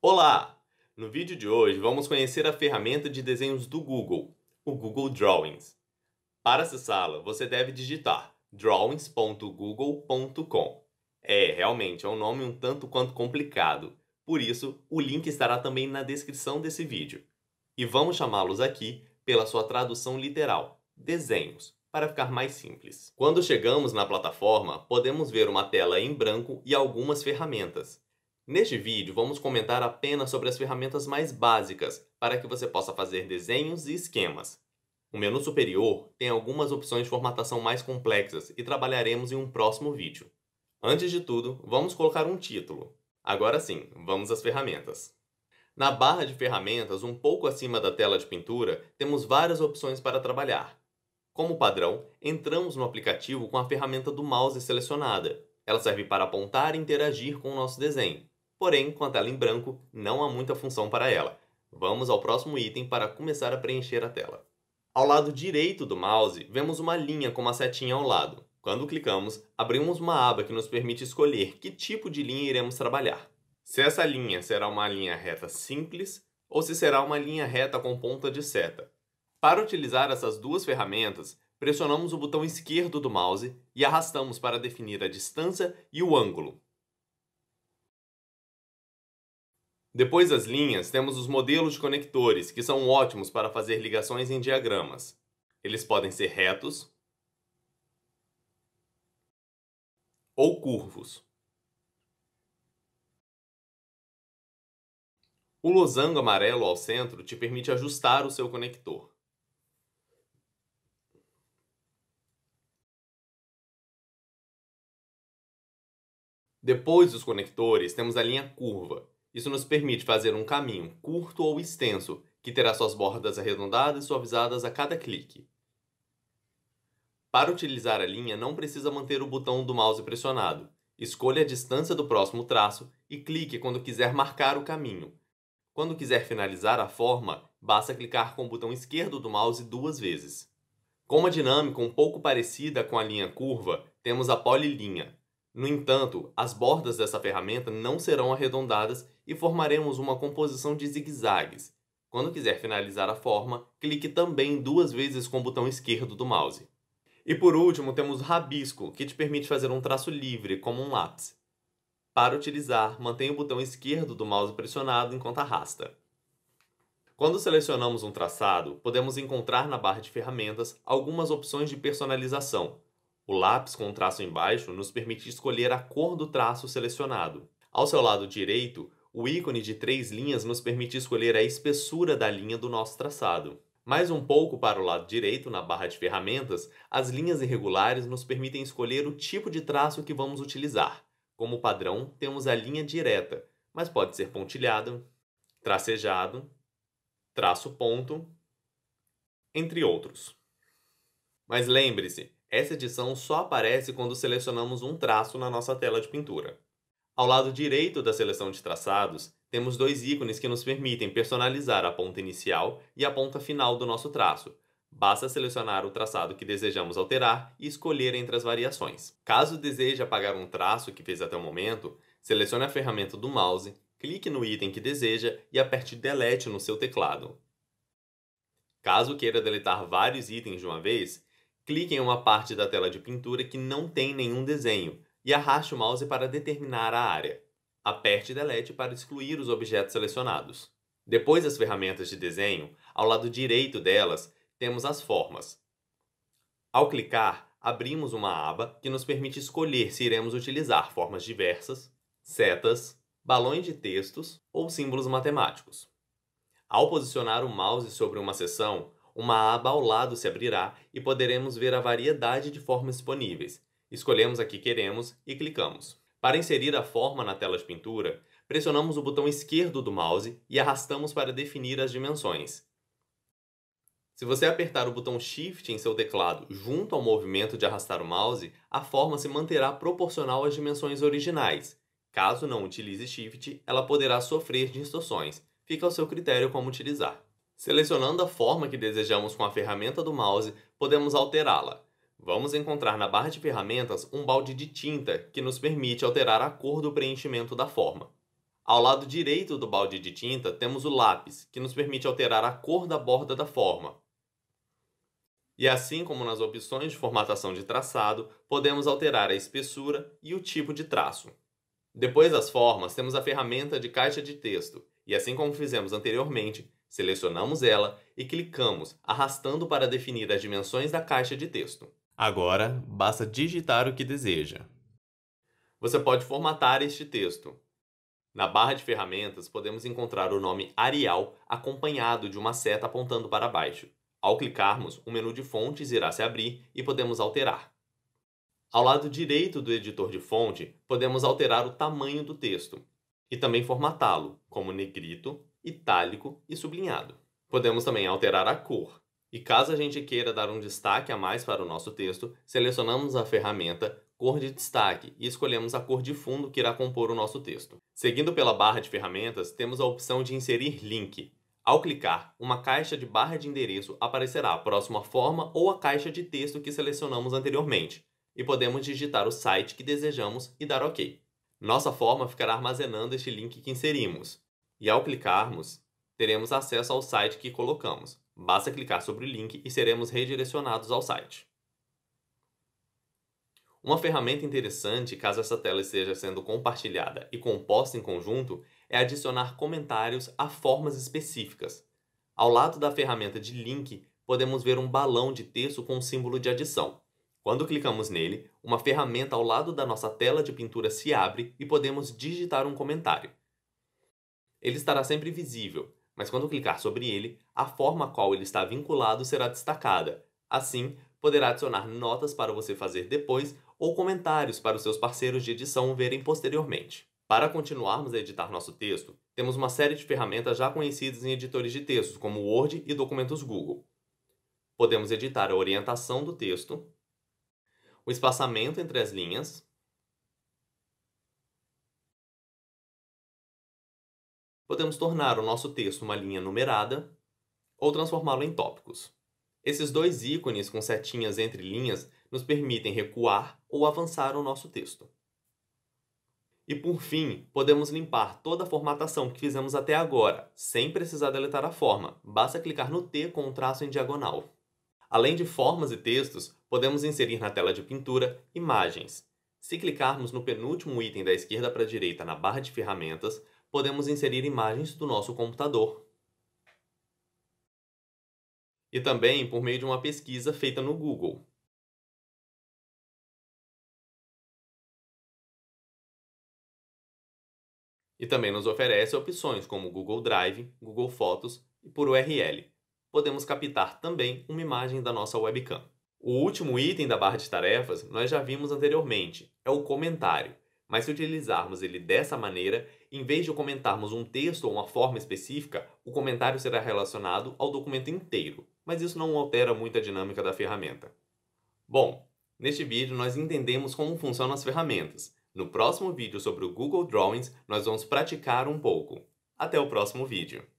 Olá! No vídeo de hoje vamos conhecer a ferramenta de desenhos do Google, o Google Drawings. Para acessá-la, você deve digitar drawings.google.com. É, realmente é um nome um tanto quanto complicado, por isso o link estará também na descrição desse vídeo. E vamos chamá-los aqui pela sua tradução literal, desenhos, para ficar mais simples. Quando chegamos na plataforma, podemos ver uma tela em branco e algumas ferramentas. Neste vídeo, vamos comentar apenas sobre as ferramentas mais básicas para que você possa fazer desenhos e esquemas. O menu superior tem algumas opções de formatação mais complexas e trabalharemos em um próximo vídeo. Antes de tudo, vamos colocar um título. Agora sim, vamos às ferramentas. Na barra de ferramentas, um pouco acima da tela de pintura, temos várias opções para trabalhar. Como padrão, entramos no aplicativo com a ferramenta do mouse selecionada. Ela serve para apontar e interagir com o nosso desenho porém, com a tela em branco, não há muita função para ela. Vamos ao próximo item para começar a preencher a tela. Ao lado direito do mouse, vemos uma linha com uma setinha ao lado. Quando clicamos, abrimos uma aba que nos permite escolher que tipo de linha iremos trabalhar. Se essa linha será uma linha reta simples ou se será uma linha reta com ponta de seta. Para utilizar essas duas ferramentas, pressionamos o botão esquerdo do mouse e arrastamos para definir a distância e o ângulo. Depois das linhas, temos os modelos de conectores, que são ótimos para fazer ligações em diagramas. Eles podem ser retos ou curvos. O losango amarelo ao centro te permite ajustar o seu conector. Depois dos conectores, temos a linha curva, isso nos permite fazer um caminho curto ou extenso, que terá suas bordas arredondadas e suavizadas a cada clique. Para utilizar a linha, não precisa manter o botão do mouse pressionado. Escolha a distância do próximo traço e clique quando quiser marcar o caminho. Quando quiser finalizar a forma, basta clicar com o botão esquerdo do mouse duas vezes. Com uma dinâmica um pouco parecida com a linha curva, temos a polilinha, no entanto, as bordas dessa ferramenta não serão arredondadas e formaremos uma composição de zigue-zagues. Quando quiser finalizar a forma, clique também duas vezes com o botão esquerdo do mouse. E por último, temos o rabisco, que te permite fazer um traço livre, como um lápis. Para utilizar, mantenha o botão esquerdo do mouse pressionado enquanto arrasta. Quando selecionamos um traçado, podemos encontrar na barra de ferramentas algumas opções de personalização, o lápis com o traço embaixo nos permite escolher a cor do traço selecionado. Ao seu lado direito, o ícone de três linhas nos permite escolher a espessura da linha do nosso traçado. Mais um pouco para o lado direito, na barra de ferramentas, as linhas irregulares nos permitem escolher o tipo de traço que vamos utilizar. Como padrão, temos a linha direta, mas pode ser pontilhado, tracejado, traço ponto, entre outros. Mas lembre-se, essa edição só aparece quando selecionamos um traço na nossa tela de pintura. Ao lado direito da seleção de traçados, temos dois ícones que nos permitem personalizar a ponta inicial e a ponta final do nosso traço. Basta selecionar o traçado que desejamos alterar e escolher entre as variações. Caso deseje apagar um traço que fez até o momento, selecione a ferramenta do mouse, clique no item que deseja e aperte Delete no seu teclado. Caso queira deletar vários itens de uma vez, Clique em uma parte da tela de pintura que não tem nenhum desenho e arraste o mouse para determinar a área. Aperte Delete para excluir os objetos selecionados. Depois das ferramentas de desenho, ao lado direito delas, temos as formas. Ao clicar, abrimos uma aba que nos permite escolher se iremos utilizar formas diversas, setas, balões de textos ou símbolos matemáticos. Ao posicionar o mouse sobre uma seção, uma aba ao lado se abrirá e poderemos ver a variedade de formas disponíveis. Escolhemos a que queremos e clicamos. Para inserir a forma na tela de pintura, pressionamos o botão esquerdo do mouse e arrastamos para definir as dimensões. Se você apertar o botão Shift em seu teclado junto ao movimento de arrastar o mouse, a forma se manterá proporcional às dimensões originais. Caso não utilize Shift, ela poderá sofrer distorções. Fica ao seu critério como utilizar. Selecionando a forma que desejamos com a ferramenta do mouse, podemos alterá-la. Vamos encontrar na barra de ferramentas um balde de tinta que nos permite alterar a cor do preenchimento da forma. Ao lado direito do balde de tinta temos o lápis, que nos permite alterar a cor da borda da forma. E assim como nas opções de formatação de traçado, podemos alterar a espessura e o tipo de traço. Depois das formas, temos a ferramenta de caixa de texto, e assim como fizemos anteriormente, Selecionamos ela e clicamos, arrastando para definir as dimensões da caixa de texto. Agora, basta digitar o que deseja. Você pode formatar este texto. Na barra de ferramentas, podemos encontrar o nome Arial acompanhado de uma seta apontando para baixo. Ao clicarmos, o menu de fontes irá se abrir e podemos alterar. Ao lado direito do editor de fonte, podemos alterar o tamanho do texto e também formatá-lo, como negrito, itálico e sublinhado. Podemos também alterar a cor. E caso a gente queira dar um destaque a mais para o nosso texto, selecionamos a ferramenta Cor de Destaque e escolhemos a cor de fundo que irá compor o nosso texto. Seguindo pela barra de ferramentas, temos a opção de inserir link. Ao clicar, uma caixa de barra de endereço aparecerá próximo à forma ou à caixa de texto que selecionamos anteriormente, e podemos digitar o site que desejamos e dar OK. Nossa forma ficará armazenando este link que inserimos, e ao clicarmos, teremos acesso ao site que colocamos. Basta clicar sobre o link e seremos redirecionados ao site. Uma ferramenta interessante, caso essa tela esteja sendo compartilhada e composta em conjunto, é adicionar comentários a formas específicas. Ao lado da ferramenta de link, podemos ver um balão de texto com o um símbolo de adição. Quando clicamos nele, uma ferramenta ao lado da nossa tela de pintura se abre e podemos digitar um comentário ele estará sempre visível, mas quando clicar sobre ele, a forma a qual ele está vinculado será destacada. Assim, poderá adicionar notas para você fazer depois ou comentários para os seus parceiros de edição verem posteriormente. Para continuarmos a editar nosso texto, temos uma série de ferramentas já conhecidas em editores de textos, como Word e documentos Google. Podemos editar a orientação do texto, o espaçamento entre as linhas, podemos tornar o nosso texto uma linha numerada ou transformá-lo em tópicos. Esses dois ícones com setinhas entre linhas nos permitem recuar ou avançar o nosso texto. E por fim, podemos limpar toda a formatação que fizemos até agora, sem precisar deletar a forma, basta clicar no T com o um traço em diagonal. Além de formas e textos, podemos inserir na tela de pintura imagens. Se clicarmos no penúltimo item da esquerda para a direita na barra de ferramentas, podemos inserir imagens do nosso computador. E também por meio de uma pesquisa feita no Google. E também nos oferece opções como Google Drive, Google Fotos e por URL. Podemos captar também uma imagem da nossa webcam. O último item da barra de tarefas nós já vimos anteriormente, é o comentário. Mas se utilizarmos ele dessa maneira, em vez de comentarmos um texto ou uma forma específica, o comentário será relacionado ao documento inteiro, mas isso não altera muito a dinâmica da ferramenta. Bom, neste vídeo nós entendemos como funcionam as ferramentas. No próximo vídeo sobre o Google Drawings, nós vamos praticar um pouco. Até o próximo vídeo!